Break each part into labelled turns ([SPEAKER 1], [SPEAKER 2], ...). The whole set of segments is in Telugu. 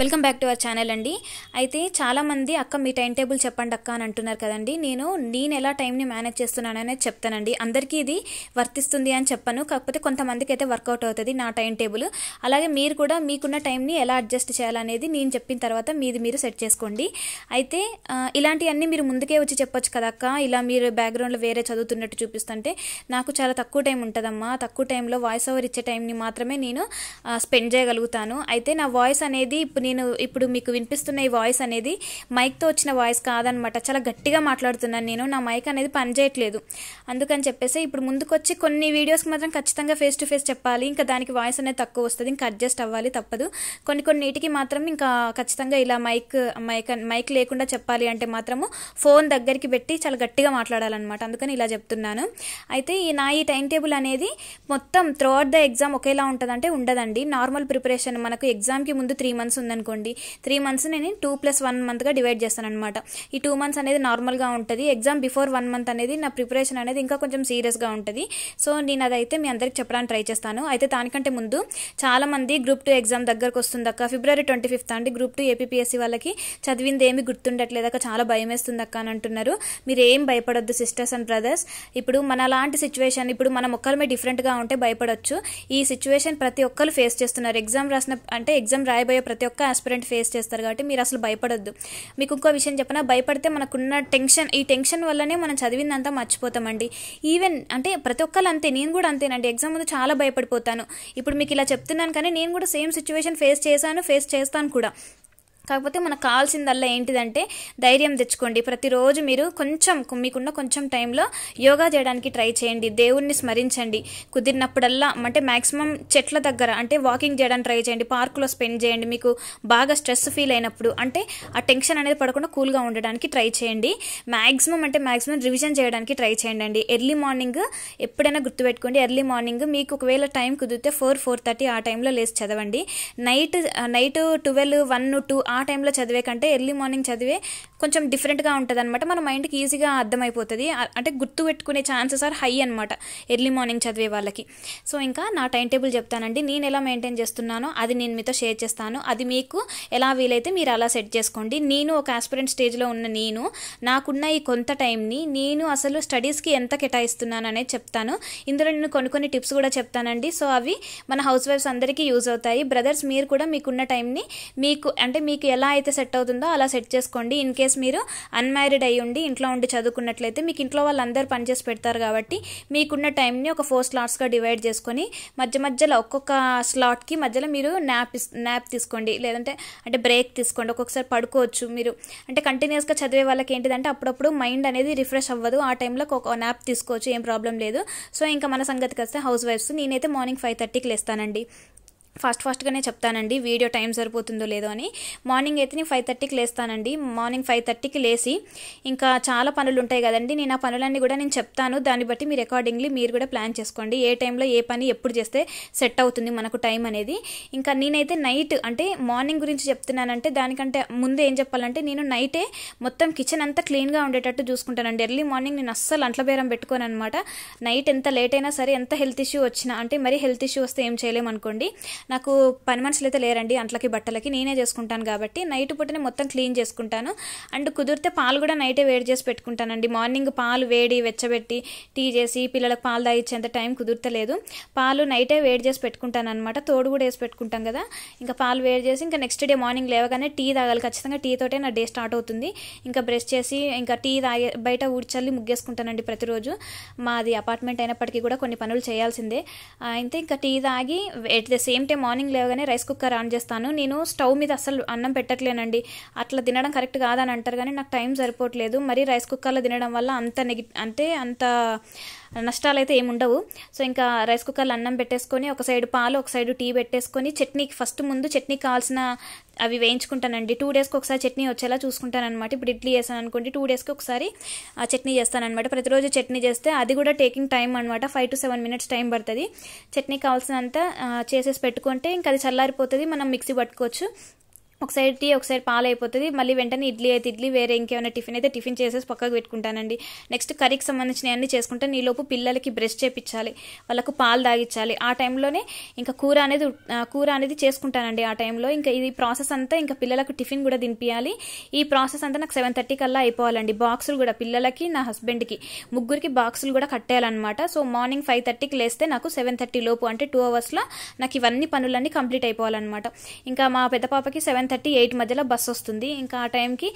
[SPEAKER 1] welcome back to our channel అండి అయితే చాలామంది అక్క మీ టైం టేబుల్ చెప్పండి అక్క అని అంటున్నారు కదండి నేను నేను ఎలా టైంని మేనేజ్ చేస్తున్నాననేది చెప్తానండి అందరికీ ఇది వర్తిస్తుంది అని చెప్పను కాకపోతే కొంతమందికి అయితే వర్కౌట్ అవుతుంది నా టైం టేబుల్ అలాగే మీరు కూడా మీకున్న టైంని ఎలా అడ్జస్ట్ చేయాలనేది నేను చెప్పిన తర్వాత మీది మీరు సెట్ చేసుకోండి అయితే ఇలాంటివన్నీ మీరు ముందుకే వచ్చి చెప్పొచ్చు కదా అక్క ఇలా మీరు బ్యాక్గ్రౌండ్లో వేరే చదువుతున్నట్టు చూపిస్తుంటే నాకు చాలా తక్కువ టైం ఉంటుందమ్మా తక్కువ టైంలో వాయిస్ ఓవర్ ఇచ్చే టైంని మాత్రమే నేను స్పెండ్ చేయగలుగుతాను అయితే నా వాయిస్ అనేది ఇప్పుడు నేను ఇప్పుడు మీకు వినిపిస్తున్న ఈ వాయిస్ అనేది మైక్తో వచ్చిన వాయిస్ కాదనమాట చాలా గట్టిగా మాట్లాడుతున్నాను నేను నా మైక్ అనేది పనిచేయట్లేదు అందుకని చెప్పేసి ఇప్పుడు ముందుకొచ్చి కొన్ని వీడియోస్కి మాత్రం ఖచ్చితంగా ఫేస్ టు ఫేస్ చెప్పాలి ఇంకా దానికి వాయిస్ అనేది తక్కువ వస్తుంది ఇంకా అడ్జస్ట్ అవ్వాలి తప్పదు కొన్ని కొన్నిటికి మాత్రం ఇంకా ఖచ్చితంగా ఇలా మైక్ మైక్ మైక్ లేకుండా చెప్పాలి అంటే మాత్రము ఫోన్ దగ్గరికి పెట్టి చాలా గట్టిగా మాట్లాడాలన్నమాట అందుకని ఇలా చెప్తున్నాను అయితే ఈ నా ఈ టైం టేబుల్ అనేది మొత్తం త్రూ అవుట్ ద ఎగ్జామ్ ఒకేలా ఉంటుందంటే ఉండదండి నార్మల్ ప్రిపరేషన్ మనకు ఎగ్జామ్కి ముందు త్రీ మంత్స్ ఉందను ఉందనుకోండి త్రీ మంత్స్ నేను టూ ప్లస్ వన్ మంత్గా డివైడ్ చేస్తాను అనమాట ఈ టూ మంత్స్ అనేది నార్మల్గా ఉంటుంది ఎగ్జామ్ బిఫోర్ వన్ మంత్ అనేది నా ప్రిపరేషన్ అనేది ఇంకా కొంచెం సీరియస్గా ఉంటుంది సో నేను అదైతే మీ అందరికి చెప్పడానికి ట్రై చేస్తాను అయితే దానికంటే ముందు చాలామంది గ్రూప్ టూ ఎగ్జామ్ దగ్గరకు వస్తుంది అక్క ఫిబ్రవరి ట్వంటీ ఫిఫ్త్ అండి గ్రూప్ టూ ఏపీఎస్సీ వాళ్ళకి చదివింది ఏమి గుర్తుండట్లేదు అక్క చాలా భయం వేస్తుంది అక్క అని అంటున్నారు మీరు ఏం భయపడద్దు సిస్టర్స్ అండ్ బ్రదర్స్ ఇప్పుడు మన లాంటి సిచ్యువేషన్ ఇప్పుడు మనం ఒక్కరిమే డిఫరెంట్గా ఉంటే భయపడొచ్చు ఈ సిచ్యువేషన్ ప్రతి ఒక్కరు ఫేస్ చేస్తున్నారు ఎగ్జామ్ రాసిన అంటే ఎగ్జామ్ రాయబోయే ప్రతి ఒక్క ఆస్పిరెంట్ ఫేస్ చేస్తారు కాబట్టి మీరు అసలు భయపడొద్దు మీకు ఇంకో విషయం చెప్పిన భయపడితే మనకున్న టెన్షన్ ఈ టెన్షన్ వల్లనే మనం చదివిందంతా మర్చిపోతామండి ఈవెన్ అంటే ప్రతి ఒక్కరు అంతే నేను కూడా అంతేనండి ఎగ్జామ్ ముందు చాలా భయపడిపోతాను ఇప్పుడు మీకు ఇలా చెప్తున్నాను కానీ నేను కూడా సేమ్ సిచ్యువేషన్ ఫేస్ చేశాను ఫేస్ చేస్తాను కూడా కాకపోతే మనకు కావాల్సిందల్లా ఏంటిదంటే ధైర్యం తెచ్చుకోండి ప్రతిరోజు మీరు కొంచెం మీకున్న కొంచెం టైంలో యోగా చేయడానికి ట్రై చేయండి దేవుణ్ణి స్మరించండి కుదిరినప్పుడల్లా అంటే మ్యాక్సిమం చెట్ల దగ్గర అంటే వాకింగ్ చేయడానికి ట్రై చేయండి పార్కులో స్పెండ్ చేయండి మీకు బాగా స్ట్రెస్ ఫీల్ అయినప్పుడు అంటే ఆ టెన్షన్ అనేది పడకుండా కూల్గా ఉండడానికి ట్రై చేయండి మ్యాక్సిమం అంటే మ్యాక్సిమం రివిజన్ చేయడానికి ట్రై చేయండి అండి ఎర్లీ మార్నింగ్ ఎప్పుడైనా గుర్తుపెట్టుకోండి ఎర్లీ మార్నింగ్ మీకు ఒకవేళ టైం కుదిరితే ఫోర్ ఫోర్ థర్టీ ఆ టైంలో లేచి చదవండి night night twelve one two ఆ ఆ టైంలో చదివే కంటే ఎర్లీ మార్నింగ్ చదివే కొంచెం డిఫరెంట్గా ఉంటుంది అనమాట మన మైండ్కి ఈజీగా అర్థమైపోతుంది అంటే గుర్తు పెట్టుకునే ఛాన్సెస్ ఆర్ హై అనమాట ఎర్లీ మార్నింగ్ చదివే వాళ్ళకి సో ఇంకా నా టైం టేబుల్ చెప్తానండి నేను ఎలా మెయింటైన్ చేస్తున్నానో అది నేను మీతో షేర్ చేస్తాను అది మీకు ఎలా వీలైతే మీరు అలా సెట్ చేసుకోండి నేను ఒక ఆస్పిరెంట్ స్టేజ్లో ఉన్న నేను నాకున్న ఈ కొంత టైంని నేను అసలు స్టడీస్కి ఎంత కేటాయిస్తున్నాను అనేది చెప్తాను ఇందులో నేను కొన్ని కొన్ని టిప్స్ కూడా చెప్తానండి సో అవి మన హౌస్ వైఫ్స్ అందరికీ యూజ్ అవుతాయి బ్రదర్స్ మీరు కూడా మీకున్న టైంని మీకు అంటే మీకు ఎలా అయితే సెట్ అవుతుందో అలా సెట్ చేసుకోండి ఇన్ కేస్ కేస్ మీరు అన్మ్యారీడ్ అయ్యి ఉండి ఇంట్లో ఉండి చదువుకున్నట్లయితే మీకు ఇంట్లో వాళ్ళందరూ పనిచేసి పెడతారు కాబట్టి మీకున్న టైంని ఒక ఫోర్ స్లాట్స్గా డివైడ్ చేసుకొని మధ్య మధ్యలో ఒక్కొక్క స్లాట్కి మధ్యలో మీరు న్యాప్ న్యాప్ తీసుకోండి లేదంటే అంటే బ్రేక్ తీసుకోండి ఒక్కొక్కసారి పడుకోవచ్చు మీరు అంటే కంటిన్యూస్గా చదివే వాళ్ళకి ఏంటిదంటే అప్పుడప్పుడు మైండ్ అనేది రిఫ్రెష్ అవ్వదు ఆ టైంలో ఒక న్యాప్ తీసుకోవచ్చు ఏం ప్రాబ్లం లేదు సో ఇంకా మన సంగతికి వస్తే హౌస్ వైఫ్స్ నేనైతే మార్నింగ్ ఫైవ్ థర్టీకి లేస్తానండి ఫాస్ట్ ఫాస్ట్గానే చెప్తానండి వీడియో టైం సరిపోతుందో లేదో అని మార్నింగ్ అయితే నేను ఫైవ్ థర్టీకి లేస్తానండి మార్నింగ్ ఫైవ్ థర్టీకి లేసి ఇంకా చాలా పనులు ఉంటాయి కదండి నేను ఆ పనులన్నీ కూడా నేను చెప్తాను దాన్ని బట్టి మీరు అకార్డింగ్లీ మీరు కూడా ప్లాన్ చేసుకోండి ఏ టైంలో ఏ పని ఎప్పుడు చేస్తే సెట్ అవుతుంది మనకు టైం అనేది ఇంకా నేనైతే నైట్ అంటే మార్నింగ్ గురించి చెప్తున్నానంటే దానికంటే ముందు ఏం చెప్పాలంటే నేను నైటే మొత్తం కిచెన్ అంతా క్లీన్గా ఉండేటట్టు చూసుకుంటానండి ఎర్లీ మార్నింగ్ నేను అస్సలు అంట్ల బేరం పెట్టుకోను అనమాట నైట్ ఎంత లేట్ అయినా సరే ఎంత హెల్త్ ఇష్యూ వచ్చినా అంటే మరీ హెల్త్ ఇష్యూ వస్తే ఏం చేయలేము అనుకోండి నాకు పని మనుషులు అయితే లేరండి అంట్లకి బట్టలకి నేనే చేసుకుంటాను కాబట్టి నైట్ పుట్టిన మొత్తం క్లీన్ చేసుకుంటాను అండ్ కుదిరితే పాలు కూడా నైటే వేడి చేసి పెట్టుకుంటానండి మార్నింగ్ పాలు వేడి వెచ్చబెట్టి టీ చేసి పిల్లలకు పాలు తాగించేంత టైం కుదురుతలేదు పాలు నైటే వేడి చేసి పెట్టుకుంటాను అనమాట తోడు కూడా వేసి పెట్టుకుంటాం కదా ఇంకా పాలు వేడి చేసి ఇంకా నెక్స్ట్ డే మార్నింగ్ లేవగానే టీ తాగాలి ఖచ్చితంగా టీ తోటే నా డే స్టార్ట్ అవుతుంది ఇంకా బ్రష్ చేసి ఇంకా టీ తాగే బయట ఊడ్చల్లి ముగ్గేసుకుంటానండి ప్రతిరోజు మాది అపార్ట్మెంట్ అయినప్పటికీ కూడా కొన్ని పనులు చేయాల్సిందే అయితే ఇంకా టీ తాగి at the same time morning లేవగానే రైస్ కుక్కర్ ఆన్ చేస్తాను నేను స్టవ్ మీద అసలు అన్నం పెట్టట్లేనండి అట్లా తినడం కరెక్ట్ కాదని అంటారు కానీ నాకు టైం సరిపోవట్లేదు మరి రైస్ కుక్కర్లో తినడం వల్ల అంత నెగి అంటే అంత నష్టాలు అయితే ఏముండవు సో ఇంకా రైస్ కుక్కర్లో అన్నం పెట్టేసుకొని ఒక సైడ్ పాలు ఒక సైడ్ టీ పెట్టేసుకొని చట్నీకి ఫస్ట్ ముందు చట్నీ కావాల్సిన అవి వేయించుకుంటానండి టూ డేస్కి ఒకసారి చట్నీ వచ్చేలా అనమాట ఇప్పుడు ఇడ్లీ చేస్తాను అనుకోండి టూ డేస్కి ఒకసారి చట్నీ చేస్తానమాట ప్రతిరోజు చట్నీ చేస్తే అది కూడా టేకింగ్ టైం అనమాట five to seven minutes time పడుతుంది చట్నీ కావాల్సినంత చేసేసి పెట్టుకుంటే ఇంకా అది చల్లారిపోతుంది మనం మిక్సీ పట్టుకోవచ్చు ఒకసారి టీ ఒకసారి పాలు అయిపోతుంది మళ్ళీ వెంటనే ఇడ్లీ అయితే ఇడ్లీ వేరే ఇంకేమైనా టిఫిన్ అయితే టిఫిన్ చేసేసి పక్కకు పెట్టుకుంటానండి నెక్స్ట్ కర్రీకి సంబంధించిన అన్ని చేసుకుంటే నీలోపు పిల్లలకి బ్రష్ చేపించాలి వాళ్ళకు పాలు తాగించాలి ఆ టైంలోనే ఇంకా కూర అనేది కూర అనేది చేసుకుంటానండి ఆ టైంలో ఇంకా ఇది ప్రాసెస్ అంతా ఇంకా పిల్లలకు టిఫిన్ కూడా దింపియాలి ఈ ప్రాసెస్ అంతా నాకు సెవెన్ థర్టీ కల్లా అయిపోవాలండి బాక్సులు కూడా పిల్లలకి నా హస్బెండ్కి ముగ్గురికి బాక్సులు కూడా కట్టేయాలన్నమాట సో మార్నింగ్ ఫైవ్ థర్టీకి లేస్తే నాకు సెవెన్ థర్టీ లోపు అంటే టూ అవర్స్లో నాకు ఇవన్నీ పనులన్నీ కంప్లీట్ అయిపోవాలన్నమాట ఇంకా మా పెద్ద పాపకి సెవెన్ థర్టీ ఎయిట్ మధ్యలో బస్సు వస్తుంది ఇంకా ఆ టైంకి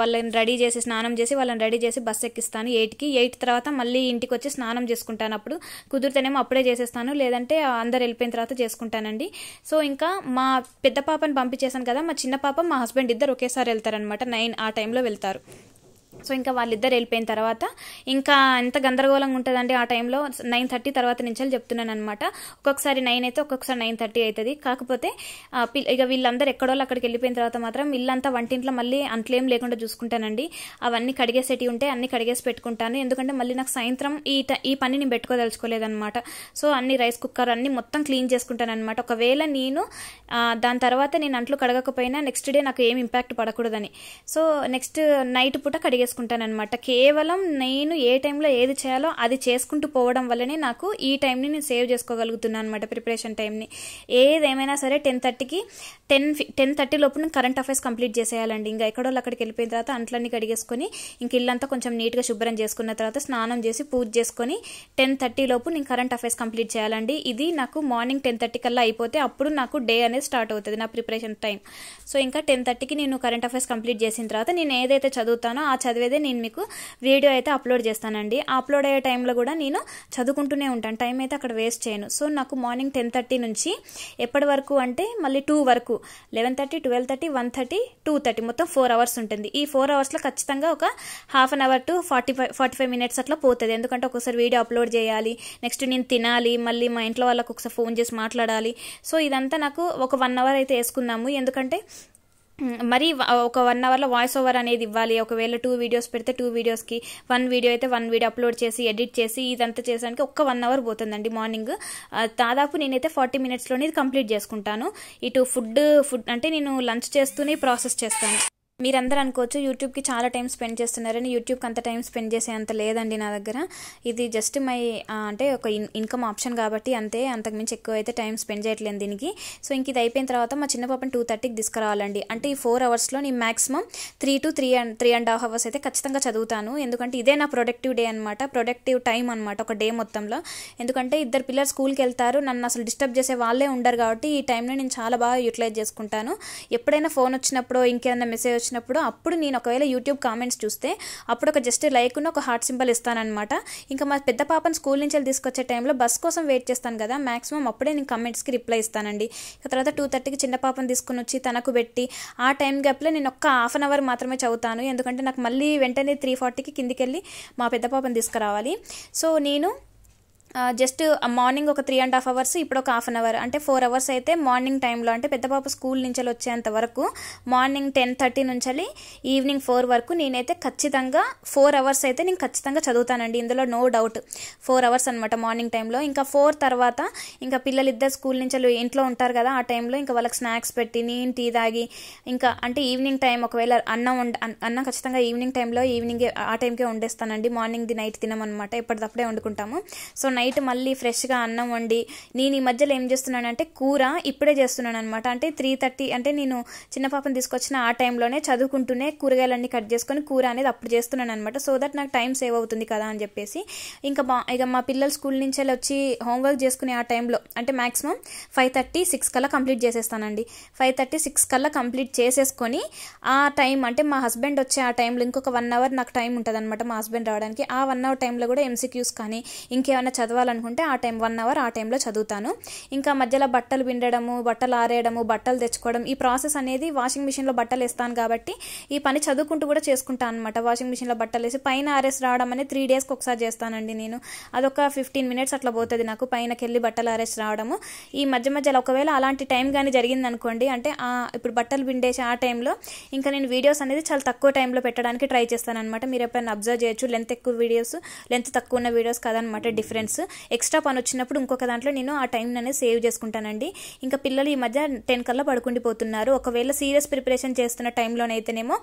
[SPEAKER 1] వాళ్ళని రెడీ చేసి స్నానం చేసి వాళ్ళని రెడీ చేసి బస్సు ఎక్కిస్తాను ఎయిట్కి ఎయిట్ తర్వాత మళ్ళీ ఇంటికి వచ్చి స్నానం చేసుకుంటాను అప్పుడు కుదిరితేనేమో అప్పుడే చేసేస్తాను లేదంటే అందరు వెళ్ళిపోయిన తర్వాత చేసుకుంటానండి సో ఇంకా మా పెద్ద పాపని పంపించేశాను కదా మా చిన్న పాప మా హస్బెండ్ ఇద్దరు ఒకేసారి వెళ్తారనమాట నైన్ ఆ టైంలో వెళ్తారు సో ఇంకా వాళ్ళిద్దరు వెళ్ళిపోయిన తర్వాత ఇంకా ఎంత గందరగోళంగా ఉంటుందండి ఆ టైంలో నైన్ థర్టీ తర్వాత నుంచి చెప్తున్నాను అనమాట ఒక్కొక్కసారి నైన్ అయితే ఒక్కొక్కసారి నైన్ థర్టీ అవుతుంది కాకపోతే ఇక వీళ్ళందరూ ఎక్కడోళ్ళు అక్కడికి వెళ్ళిపోయిన తర్వాత మాత్రం ఇల్లంతా వంటింట్లో మళ్ళీ అంట్లేం లేకుండా చూసుకుంటానండి అవన్నీ కడిగేసేటివి ఉంటే అన్ని కడిగేసి పెట్టుకుంటాను ఎందుకంటే మళ్ళీ నాకు సాయంత్రం ఈ ఈ పని నేను పెట్టుకోదలుచుకోలేదనమాట సో అన్ని రైస్ కుక్కర్ అన్ని మొత్తం క్లీన్ చేసుకుంటాను అనమాట ఒకవేళ నేను దాని తర్వాత నేను అంట్లు కడగకపోయినా నెక్స్ట్ డే నాకు ఏం ఇంపాక్ట్ పడకూడదని సో నెక్స్ట్ నైట్ పూట కడిగే చేసుకుంటానమాట కేవలం నేను ఏ టైంలో ఏది చేయాలో అది చేసుకుంటూ పోవడం వల్లనే నాకు ఈ టైంని నేను సేవ్ చేసుకోగలుగుతున్నాను అనమాట ప్రిపరేషన్ టైంని ఏదేమైనా సరే టెన్ థర్టీకి టెన్ టెన్ థర్టీ లోపు నేను కరెంట్ అఫైర్స్ కంప్లీట్ చేసేయాలండి ఇంకా ఎక్కడో అక్కడికి వెళ్ళిపోయిన తర్వాత అంట్లన్నీ కడిగేసుకొని ఇంక ఇల్లంతా కొంచెం నీట్గా శుభ్రం చేసుకున్న తర్వాత స్నానం చేసి పూజ చేసుకొని టెన్ థర్టీ లోపు నేను కరెంట్ అఫైర్స్ కంప్లీట్ చేయాలండి ఇది నాకు మార్నింగ్ టెన్ థర్టీ కల్లా అయిపోతే అప్పుడు నాకు డే అనేది స్టార్ట్ అవుతుంది నా ప్రిపరేషన్ టైం సో ఇంకా టెన్ థర్టీకి నేను కరెంట్ అఫైర్స్ కంప్లీట్ చేసిన తర్వాత నేను ఏదైతే చదువుతానో ఆ చదివేదే నేను మీకు వీడియో అయితే అప్లోడ్ చేస్తానండి అప్లోడ్ అయ్యే టైంలో కూడా నేను చదువుకుంటూనే ఉంటాను టైం అయితే అక్కడ వేస్ట్ చేయను సో నాకు మార్నింగ్ టెన్ థర్టీ నుంచి ఎప్పటి వరకు అంటే మళ్ళీ టూ వరకు eleven thirty twelve thirty one thirty two thirty మొత్తం ఫోర్ అవర్స్ ఉంటుంది ఈ ఫోర్ అవర్స్లో ఖచ్చితంగా ఒక half an hour to forty five forty five minutes అట్లా పోతుంది ఎందుకంటే ఒకసారి వీడియో అప్లోడ్ చేయాలి నెక్స్ట్ నేను తినాలి మళ్ళీ మా ఇంట్లో వాళ్ళకి ఒకసారి ఫోన్ చేసి మాట్లాడాలి సో ఇదంతా నాకు ఒక వన్ అవర్ అయితే వేసుకున్నాము ఎందుకంటే మరి ఒక వన్ అవర్లో వాయిస్ ఓవర్ అనేది ఇవ్వాలి ఒకవేళ టూ వీడియోస్ పెడితే టూ వీడియోస్కి వన్ వీడియో అయితే వన్ వీడియో అప్లోడ్ చేసి ఎడిట్ చేసి ఇదంతా చేసానికి ఒక్క వన్ అవర్ పోతుందండి మార్నింగ్ దాదాపు నేనైతే ఫార్టీ మినిట్స్లోనే ఇది కంప్లీట్ చేసుకుంటాను ఇటు ఫుడ్ ఫుడ్ అంటే నేను లంచ్ చేస్తూనే ప్రాసెస్ చేస్తాను మీరందరూ అనుకోవచ్చు యూట్యూబ్కి చాలా టైం స్పెండ్ చేస్తున్నారని యూట్యూబ్కి అంత టైం స్పెండ్ చేసే అంత లేదండి నా దగ్గర ఇది జస్ట్ మై అంటే ఒక ఇన్కమ్ ఆప్షన్ కాబట్టి అంతే అంతకుమించి ఎక్కువ అయితే టైం స్పెండ్ చేయట్లేదు దీనికి సో ఇంక ఇది అయిపోయిన తర్వాత మా చిన్న పాపని టూ థర్టీకి తీసుకురావాలండి అంటే ఈ ఫోర్ అవర్స్లో నేను maximum three to three and three and half hours అయితే ఖచ్చితంగా చదువుతాను ఎందుకంటే ఇదే నా ప్రొడక్టివ్ డే అనమాట ప్రొడక్టివ్ టైం అనమాట ఒక డే మొత్తంలో ఎందుకంటే ఇద్దరు పిల్లలు స్కూల్కి వెళ్తారు నన్ను అసలు డిస్టర్బ్ చేసే వాళ్ళే ఉండరు కాబట్టి ఈ టైంలో నేను చాలా బాగా యూటిలైజ్ చేసుకుంటాను ఎప్పుడైనా ఫోన్ వచ్చినప్పుడు ఇంకేదైనా మెసేజ్ వచ్చినప్పుడు అప్పుడు నేను ఒకవేళ యూట్యూబ్ కామెంట్స్ చూస్తే అప్పుడు ఒక జస్ట్ లైక్ ఉన్న ఒక హార్ట్ సింబల్ ఇస్తానమాట ఇంకా మా పెద్ద పాపను స్కూల్ నుంచి వెళ్ళి తీసుకొచ్చే టైంలో బస్ కోసం వెయిట్ చేస్తాను కదా మాక్సిమం అప్పుడే నేను కమెంట్స్కి రిప్లై ఇస్తానండి ఇక తర్వాత టూ థర్టీకి చిన్న పాపను తీసుకుని వచ్చి తనకు పెట్టి ఆ టైం గ్యాప్లో నేను ఒక్క హాఫ్ అన్ అవర్ మాత్రమే చదువుతాను ఎందుకంటే నాకు మళ్ళీ వెంటనే త్రీ ఫార్టీకి కిందికి వెళ్ళి మా పెద్ద పాపను తీసుకురావాలి సో నేను జస్ట్ మార్నింగ్ ఒక త్రీ అండ్ హాఫ్ అవర్స్ ఇప్పుడు ఒక హాఫ్ అన్ అవర్ అంటే ఫోర్ అవర్స్ అయితే మార్నింగ్ టైంలో అంటే పెద్ద పాప స్కూల్ నుంచి వచ్చేంత వరకు మార్నింగ్ టెన్ థర్టీ నుంచి ఈవినింగ్ ఫోర్ వరకు నేనైతే ఖచ్చితంగా ఫోర్ అవర్స్ అయితే నేను ఖచ్చితంగా చదువుతానండి ఇందులో నో డౌట్ ఫోర్ అవర్స్ అనమాట మార్నింగ్ టైంలో ఇంకా ఫోర్ తర్వాత ఇంకా పిల్లలు ఇద్దరు స్కూల్ నుంచి ఇంట్లో ఉంటారు కదా ఆ టైంలో ఇంకా వాళ్ళకి స్నాక్స్ పెట్టి నేను టీ తాగి ఇంకా అంటే ఈవినింగ్ టైం ఒకవేళ అన్నం అన్నం ఖచ్చితంగా ఈవినింగ్ టైంలో ఈవినింగ్ ఆ టైంకే వండేస్తానండి మార్నింగ్ ది నైట్ తినమనమాట ఎప్పటిదప్పుడే వండుకుంటాము సో నైట్ నైట్ మళ్ళీ ఫ్రెష్గా అన్నం వండి నేను ఈ మధ్యలో ఏం చేస్తున్నానంటే కూర ఇప్పుడే చేస్తున్నాను అనమాట అంటే త్రీ థర్టీ అంటే నేను చిన్న పాపను తీసుకొచ్చిన ఆ టైంలోనే చదువుకుంటూనే కూరగాయలన్నీ కట్ చేసుకొని కూర అనేది అప్పుడు చేస్తున్నాను అనమాట సో దట్ నాకు టైం సేవ్ అవుతుంది కదా అని చెప్పేసి ఇంకా బా ఇక మా పిల్లలు స్కూల్ నుంచి వచ్చి హోంవర్క్ చేసుకునే ఆ టైంలో అంటే మాక్సిమం ఫైవ్ థర్టీ సిక్స్ కల్లా కంప్లీట్ చేసేస్తానండి ఫైవ్ థర్టీ సిక్స్ కల్లా కంప్లీట్ చేసేసుకొని ఆ టైం అంటే మా హస్బెండ్ వచ్చే ఆ టైంలో ఇంకొక వన్ అవర్ నాకు టైం ఉంటుంది అనమాట మా హస్బెండ్ రావడానికి ఆ వన్ అవర్ టైంలో కూడా ఎంసీక్యూస్ కానీ ఇంకేమైనా చదవాలనుకుంటే ఆ టైం వన్ అవర్ ఆ టైంలో చదువుతాను ఇంకా మధ్యలో బట్టలు పిండడము బట్టలు ఆరేయడము బట్టలు తెచ్చుకోవడం ఈ ప్రాసెస్ అనేది వాషింగ్ మిషన్లో బట్టలు వేస్తాను కాబట్టి ఈ పని చదువుకుంటూ కూడా చేసుకుంటాను అనమాట వాషింగ్ మిషన్లో బట్టలు వేసి పైన ఆరేసి రావడం అనేది త్రీ డేస్కి ఒకసారి చేస్తానండి నేను అదొక ఫిఫ్టీన్ మినిట్స్ అట్లా పోతుంది నాకు పైనకి వెళ్ళి బట్టలు ఆరేసి రావడము ఈ మధ్య మధ్యలో ఒకవేళ అలాంటి టైం కానీ జరిగింది అనుకోండి అంటే ఇప్పుడు బట్టలు పిండేసి ఆ టైంలో ఇంకా నేను వీడియోస్ అనేది చాలా తక్కువ టైంలో పెట్టడానికి ట్రై చేస్తాను అనమాట మీరు ఎప్పుడైనా అబ్జర్వ్ చేయొచ్చు లెంత్ ఎక్కువ వీడియోస్ లెంత్ తక్కువ ఉన్న వీడియోస్ కదనమాట డిఫరెన్స్ ఎక్స్ట్రా పని వచ్చినప్పుడు ఇంకొక దాంట్లో నేను ఆ టైం అనేది సేవ్ చేసుకుంటానండి ఇంకా పిల్లలు ఈ మధ్య టెన్ కల్లా పడుకుండిపోతున్నారు ఒకవేళ సీరియస్ ప్రిపరేషన్ చేస్తున్న టైంలోనైతేనేమో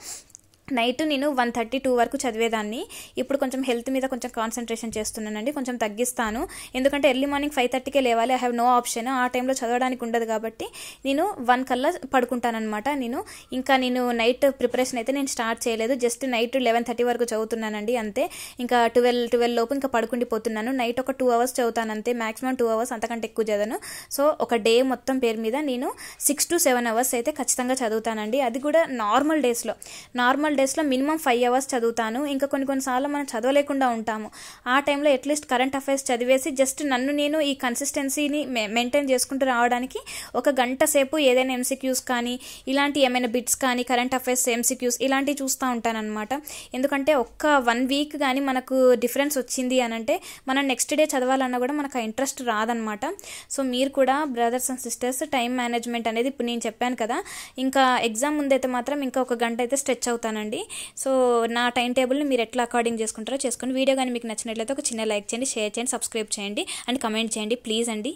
[SPEAKER 1] నైట్ నేను వన్ థర్టీ టూ వరకు చదివేదాన్ని ఇప్పుడు కొంచెం హెల్త్ మీద కొంచెం కాన్సన్ట్రేషన్ చేస్తున్నానండి కొంచెం తగ్గిస్తాను ఎందుకంటే ఎర్లీ మార్నింగ్ ఫైవ్ థర్టీకే లేవాలి ఐ హ్యావ్ నో ఆప్షన్ ఆ టైంలో చదవడానికి ఉండదు కాబట్టి నేను వన్ కల్లా పడుకుంటానమాట నేను ఇంకా నేను నైట్ ప్రిపరేషన్ అయితే నేను స్టార్ట్ చేయలేదు జస్ట్ నైట్ లెవెన్ థర్టీ వరకు చదువుతున్నానండి అంతే ఇంకా ట్వెల్వ్ ట్వెల్వ్ లోపు ఇంకా పడుకుండిపోతున్నాను నైట్ ఒక టూ అవర్స్ చదువుతాను అంతే మాక్సిమం టూ అవర్స్ అంతకంటే ఎక్కువ చదవను సో ఒక డే మొత్తం పేరు మీద నేను సిక్స్ టు సెవెన్ అవర్స్ అయితే ఖచ్చితంగా చదువుతానండి అది కూడా నార్మల్ డేస్లో నార్మల్ నార్మల్ డేస్లో మినిమం ఫైవ్ అవర్స్ చదువుతాను ఇంకా కొన్ని కొన్నిసార్లు మనం చదవలేకుండా ఉంటాము ఆ టైంలో అట్లీస్ట్ కరెంట్ అఫైర్స్ చదివేసి జస్ట్ నన్ను నేను ఈ కన్సిస్టెన్సీని మెయింటైన్ చేసుకుంటూ రావడానికి ఒక గంట సేపు ఏదైనా ఎంసీక్యూస్ కానీ ఇలాంటి ఏమైనా బిట్స్ కానీ కరెంట్ అఫైర్స్ ఎంసీక్యూస్ ఇలాంటివి చూస్తూ ఉంటానన్నమాట ఎందుకంటే ఒక్క వన్ వీక్ కానీ మనకు డిఫరెన్స్ వచ్చింది అని అంటే మనం నెక్స్ట్ డే చదవాలన్నా కూడా మనకు ఆ ఇంట్రెస్ట్ రాదనమాట సో మీరు కూడా brothers and sisters time management అనేది ఇప్పుడు నేను చెప్పాను కదా ఇంకా ఎగ్జామ్ ముందైతే మాత్రం ఇంకా ఒక గంట అయితే స్ట్రెచ్ అవుతానండి అండి సో నా టైం టేబుల్ని మీరు ఎట్లా అకార్డింగ్ చేసుకుంటారో చేసుకోండి వీడియో కానీ మీకు నచ్చినట్లయితే ఒక చిన్న లైక్ చేయండి షేర్ చేయండి సబ్స్క్రైబ్ చేయండి అండ్ కమెంట్ చేయండి ప్లీజ్ అండి